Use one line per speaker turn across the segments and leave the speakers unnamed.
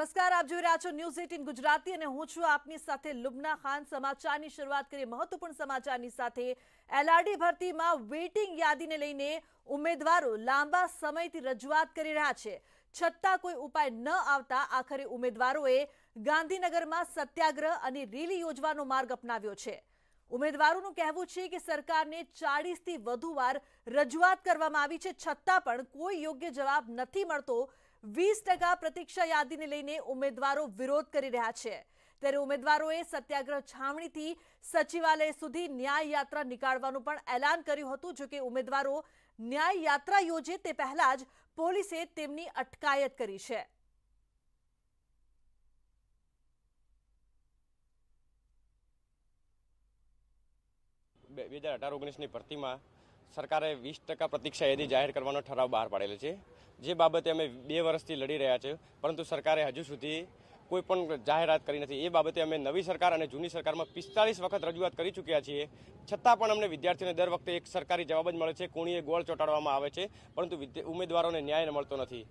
નમસ્કાર આપ જોઈ રહ્યા છો ન્યૂઝ એટીન ગુજરાતી અને હું છું આપની સાથે લુબના ખાન સમાચારની શરૂઆત કરીએ મહત્વપૂર્ણ સમાચારની સાથે એલઆરડી ભરતીમાં વેઇટિંગ યાદીને લઈને ઉમેદવારો લાંબા સમયથી રજૂઆત કરી રહ્યા છે છતાં કોઈ ઉપાય ન આવતા આખરે ઉમેદવારોએ ગાંધીનગરમાં સત્યાગ્રહ અને રેલી યોજવાનો માર્ગ અપનાવ્યો છે ઉમેદવારોનું કહેવું છે કે સરકારને ચાળીસથી વધુ વાર રજૂઆત કરવામાં આવી છે છતાં પણ કોઈ યોગ્ય જવાબ નથી મળતો વીસ ટકા પ્રતિક્ષા યાદીને લઈને ઉમેદવારો વિરોધ કરી રહ્યા છે ત્યારે ઉમેદવારોએ સત્યાગ્રહ છાવણીથી સચિવાલય સુધી ન્યાયયાત્રા યાત્રા નીકાળવાનું પણ એલાન કર્યું હતું જોકે ઉમેદવારો ન્યાયયાત્રા યોજે તે પહેલા જ પોલીસે તેમની અટકાયત કરી છે
બે હજાર અઢાર ઓગણીસની ભરતીમાં સરકારે વીસ ટકા પ્રતિક્ષા યાદી જાહેર કરવાનો ઠરાવ બહાર પાડેલો છે જે બાબતે અમે બે વર્ષથી લડી રહ્યા છીએ પરંતુ સરકારે હજુ સુધી કોઈ પણ જાહેરાત કરી નથી એ બાબતે અમે નવી સરકાર અને જૂની સરકારમાં પિસ્તાલીસ વખત રજૂઆત કરી ચૂક્યા છીએ છતાં પણ અમને વિદ્યાર્થીઓને દર વખતે એક સરકારી જવાબ જ મળે છે કોણીએ ગોળ ચોંટાડવામાં આવે છે પરંતુ ઉમેદવારોને ન્યાય મળતો નથી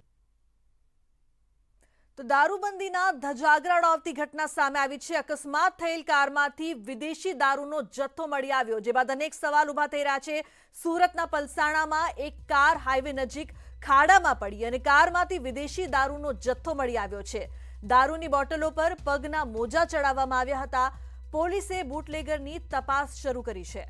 તો દારૂબંધીના ધજાગરા ઉડાવતી ઘટના સામે આવી છે અકસ્માત થયેલ કારમાંથી વિદેશી દારૂનો જથ્થો મળી આવ્યો જે બાદ અનેક સવાલ ઉભા થઈ રહ્યા છે સુરતના પલસાણામાં એક કાર હાઈવે નજીક ખાડામાં પડી અને કારમાંથી વિદેશી દારૂનો જથ્થો મળી આવ્યો છે દારૂની બોટલો પર પગના મોજા ચડાવવામાં આવ્યા હતા પોલીસે બુટલેગરની તપાસ શરૂ કરી છે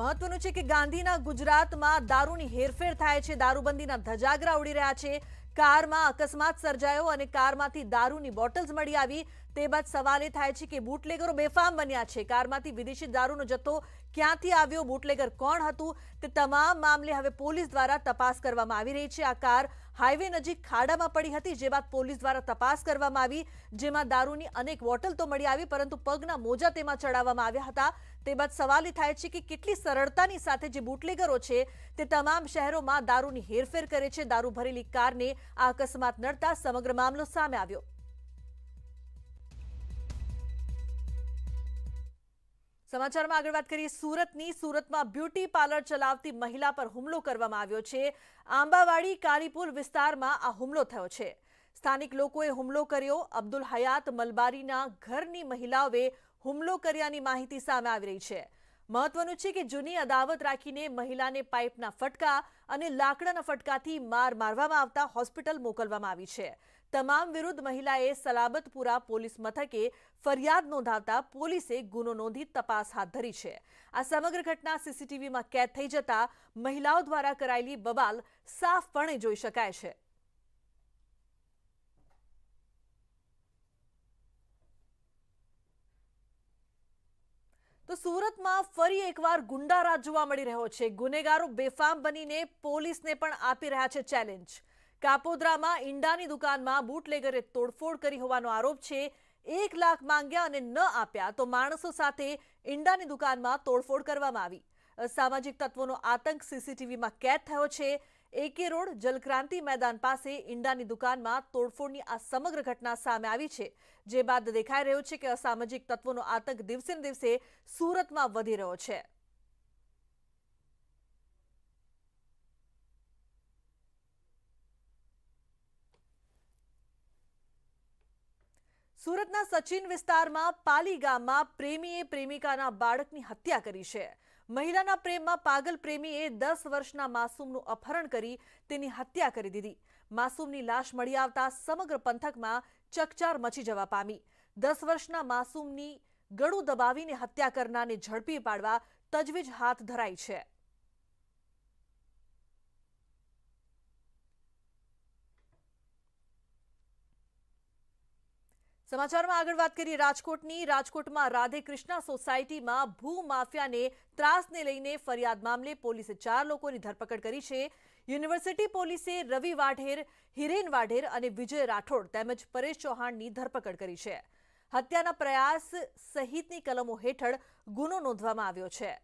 મહત્વનું છે કે ગાંધીના ગુજરાતમાં દારૂની હેરફેર થાય છે દારૂબંધીના ધજાગરા ઉડી રહ્યા છે કારમાં અકસ્માત સર્જાયો અને કારમાંથી દારૂની બોટલ્સ મળી આવી એબત સવાલે થાય છે કે બૂટલેગરો બેફામ બન્યા છે કારમાંથી વિદેશી દારૂનો જથ્થો ક્યાંથી આવ્યો બૂટલેગર કોણ હતું તે તમામ મામલે હવે પોલીસ દ્વારા તપાસ કરવામાં આવી રહી છે આ કાર હાઈવે નજીક ખાડામાં પડી હતી જે વાત પોલીસ દ્વારા તપાસ કરવામાં આવી જેમાં દારૂની અનેક બોટલ તો મળી આવી પરંતુ પગના મોજા તેમાં ચડાવવામાં આવ્યા હતા તેબત સવાલે થાય છે કે કેટલી સરળતાની સાથે જે બૂટલેગરો છે તે તમામ શહેરોમાં દારૂની હેેરફેર કરે છે દારૂ ભરેલી કારને આકસ્માત નડતા સમગ્ર મામલો સામે આવ્યો સમાચારમાં આગળ વાત કરીએ સુરતની સુરતમાં બ્યુટી પાર્લર ચલાવતી મહિલા પર હુમલો કરવામાં આવ્યો છે આંબાવાડી કાલીપુર વિસ્તારમાં આ હુમલો થયો છે સ્થાનિક લોકોએ હુમલો કર્યો અબ્દુલ હયાત મલબારીના ઘરની મહિલાઓએ હુમલો કર્યાની માહિતી સામે આવી રહી છે મહત્વનું છે કે જૂની અદાવત રાખીને મહિલાને પાઇપના ફટકા અને લાકડાના ફટકાથી માર મારવામાં આવતા હોસ્પિટલ મોકલવામાં આવી છે તમામ વિરુદ્ધ મહિલાએ સલાબતપુરા પોલીસ મથકે ફરિયાદ નોંધાવતા પોલીસે ગુનો નોંધી તપાસ હાથ ધરી છે આ સમગ્ર ઘટના સીસીટીવીમાં કેદ થઈ જતા મહિલાઓ દ્વારા કરાયેલી બવાલ સાફપણે જોઈ શકાય છે તો સુરતમાં ફરી એકવાર ગુંડા રાજ જોવા મળી રહ્યો છે ગુનેગારો બેફામ બનીને પોલીસને પણ આપી રહ્યા છે ચેલેન્જ કાપો ドラマ ઇંડાની દુકાનમાં બૂટલેગરે તોડફોડ કરી હોવાનો આરોપ છે 1 લાખ માંગ્યા અને ન આપ્યા તો માણસો સાથે ઇંડાની દુકાનમાં તોડફોડ કરવામાં આવી સામાજિક તત્વોનો આતંક સીસીટીવીમાં કેદ થયો છે એ કે રોડ જલક્રાંતિ મેદાન પાસે ઇંડાની દુકાનમાં તોડફોડની આ સમગ્ર ઘટના સામે આવી છે જે બાદ દેખાઈ રહ્યો છે કે અસામાજિક તત્વોનો આતંક દિવસින් દિવસે સુરતમાં વધી રહ્યો છે સુરતના સચિન વિસ્તારમાં પાલી ગામમાં પ્રેમીએ પ્રેમિકાના બાળકની હત્યા કરી છે મહિલાના પ્રેમમાં પાગલ પ્રેમીએ દસ વર્ષના માસૂમનું અપહરણ કરી તેની હત્યા કરી દીધી માસૂમની લાશ મળી આવતા સમગ્ર પંથકમાં ચકચાર મચી જવા પામી દસ વર્ષના માસૂમની ગળું દબાવીને હત્યા કરનારને ઝડપી પાડવા તજવીજ હાથ ધરાઈ છે સમાચારમાં આગળ વાત કરીએ રાજકોટની રાજકોટમાં રાધે કૃષ્ણા સોસાયટીમાં ભૂ માફિયાને ત્રાસને લઈને ફરિયાદ મામલે પોલીસે ચાર લોકોની ધરપકડ કરી છે યુનિવર્સિટી પોલીસે રવિ વાઢેર હિરેન વાઢેર અને વિજય રાઠોડ તેમજ પરેશ ચૌહાણની ધરપકડ કરી છે હત્યાના પ્રયાસ સહિતની કલમો હેઠળ ગુનો નોંધવામાં આવ્યો છે